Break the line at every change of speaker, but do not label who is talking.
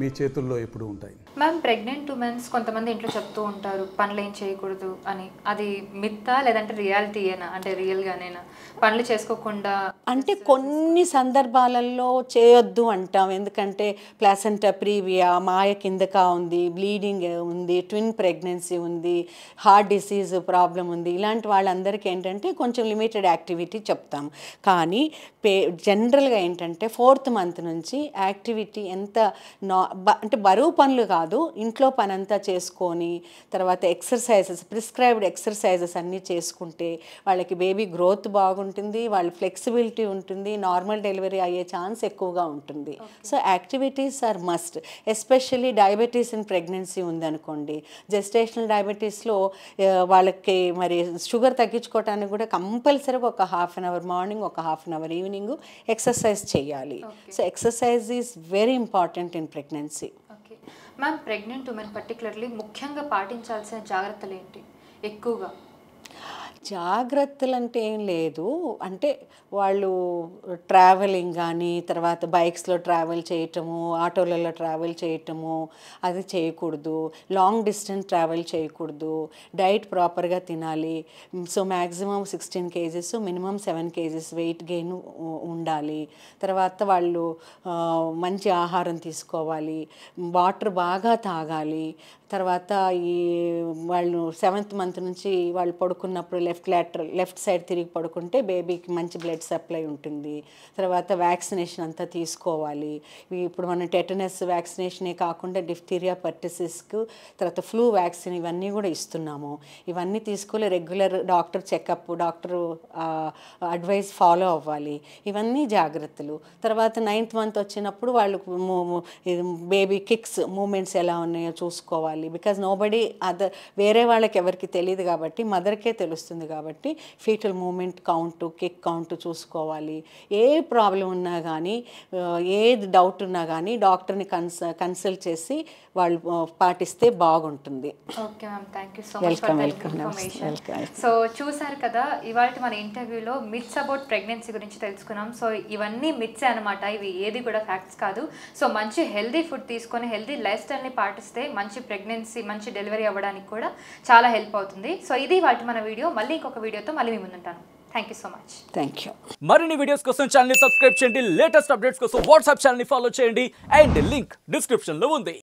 మీ చేతుల్లో ఎప్పుడు ఉంటాయి
మ్యామ్ ప్రెగ్నెంట్ ఉమెన్స్ కొంతమంది ఇంట్లో చెప్తూ ఉంటారు పనులు ఏం చేయకూడదు అని అది మిత్తా లేదంటే రియాలిటీ అయినా అంటే రియల్గానేనా పనులు చేసుకోకుండా
అంటే కొన్ని సందర్భాలలో చేయొద్దు అంటాం ఎందుకంటే ప్లాసెంట ప్రీవియా మాయ కిందక ఉంది బ్లీడింగ్ ఉంది ట్విన్ ప్రెగ్నెన్సీ ఉంది హార్ట్ డిసీజ్ ప్రాబ్లం ఉంది ఇలాంటి వాళ్ళందరికీ ఏంటంటే కొంచెం లిమిటెడ్ యాక్టివిటీ చెప్తాం కానీ పే జనరల్గా ఏంటంటే ఫోర్త్ మంత్ నుంచి యాక్టివిటీ ఎంత నా అంటే బరువు పనులు కాదు ఇంట్లో పని అంతా చేసుకొని తర్వాత ఎక్సర్సైజెస్ ప్రిస్క్రైబ్డ్ ఎక్సర్సైజెస్ అన్నీ చేసుకుంటే వాళ్ళకి బేబీ గ్రోత్ బాగుంటుంది వాళ్ళ ఫ్లెక్సిబిలిటీ ఉంటుంది నార్మల్ డెలివరీ అయ్యే ఛాన్స్ ఎక్కువగా ఉంటుంది so activities are must especially diabetes in pregnancy ఉందనుకోండి జెస్టేషనల్ డయాబెటీస్లో వాళ్ళకి మరి షుగర్ తగ్గించుకోవటానికి కూడా కంపల్సరీ ఒక హాఫ్ అన్ అవర్ మార్నింగ్ ఒక half an hour evening exercise చేయాలి so exercise is very important in pregnancy pregnancy okay
ma'am pregnant women particularly ముఖ్యంగా పాటించాల్సిన జాగ్రత్తలు ఏంటి ఎక్కువగా
జాగ్రత్తలు అంటే ఏం లేదు అంటే వాళ్ళు ట్రావెలింగ్ కానీ తర్వాత బైక్స్లో ట్రావెల్ చేయటము ఆటోలలో ట్రావెల్ చేయటము అది చేయకూడదు లాంగ్ డిస్టెన్స్ ట్రావెల్ చేయకూడదు డైట్ ప్రాపర్గా తినాలి so maximum sixteen kgs minimum seven kgs weight gain ఉండాలి తర్వాత వాళ్ళు మంచి ఆహారం తీసుకోవాలి వాటర్ బాగా తాగాలి తర్వాత ఈ వాళ్ళు సెవెంత్ మంత్ నుంచి వాళ్ళు పడుకున్నప్పుడు లెఫ్ట్ లాటర్ లెఫ్ట్ సైడ్ తిరిగి పడుకుంటే బేబీకి మంచి బ్లడ్ సప్లై ఉంటుంది తర్వాత వ్యాక్సినేషన్ అంతా తీసుకోవాలి ఇప్పుడు మనం టెటనస్ వ్యాక్సినేషనే కాకుండా డిఫ్తీరియా పర్టిసిస్కు తర్వాత ఫ్లూ వ్యాక్సిన్ ఇవన్నీ కూడా ఇస్తున్నాము ఇవన్నీ తీసుకుని regular doctor checkup doctor advice follow అవ్వాలి ఇవన్నీ జాగ్రత్తలు తర్వాత నైన్త్ మంత్ వచ్చినప్పుడు వాళ్ళకు బేబీ కిక్స్ మూమెంట్స్ ఎలా ఉన్నాయో చూసుకోవాలి వెళ్ళి బికాజ్ నో బడీ అదర్ వేరే వాళ్ళకి ఎవరికి తెలియదు కాబట్టి మదర్కే తెలుస్తుంది కాబట్టి fetal movement count kick count చూసుకోవాలి ఏ ప్రాబ్లం ఉన్నా కానీ uh, ఏ డౌట్ ఉన్నా కానీ డాక్టర్ని కన్స కన్సల్ట్ చేసి వాళ్ళు uh, పాటిస్తే బాగుంటుంది
okay ma'am thank you so much welcome welcome so చూసారు కదా ఇవాళ మన ఇంటర్వ్యూలో మిట్స్ అబౌట్ ప్రెగ్నెన్సీ గురించి తెలుసుకున్నాం సో ఇవన్నీ మిట్సే అనమాట ఇవి ఏది కూడా ఫ్యాక్ట్స్ కాదు సో మంచి హెల్దీ ఫుడ్ తీసుకొని హెల్దీ లైఫ్ స్టైల్ని పాటిస్తే మంచి ప్రెగ్నెన్సీ ప్రెగ్నెన్సీ మంచి డెలివరీ అవ్వడానికి కూడా చాలా హెల్ప్ అవుతుంది సో ఇది వాటి మన వీడియో మళ్ళీ ఇంకొక వీడియోతో మళ్ళీ మీ ముందుంటాను thank you so much thank you మరిన్ని వీడియోస్ కోసం ఛానల్ సబ్స్క్రైబ్ చేయండి లేటెస్ట్ అప్డేట్స్ కోసం వాట్సాప్ ఛానల్ ఫాలో చేయండి అండ్ లింక్ డిస్క్రిప్షన్ లో ఉంది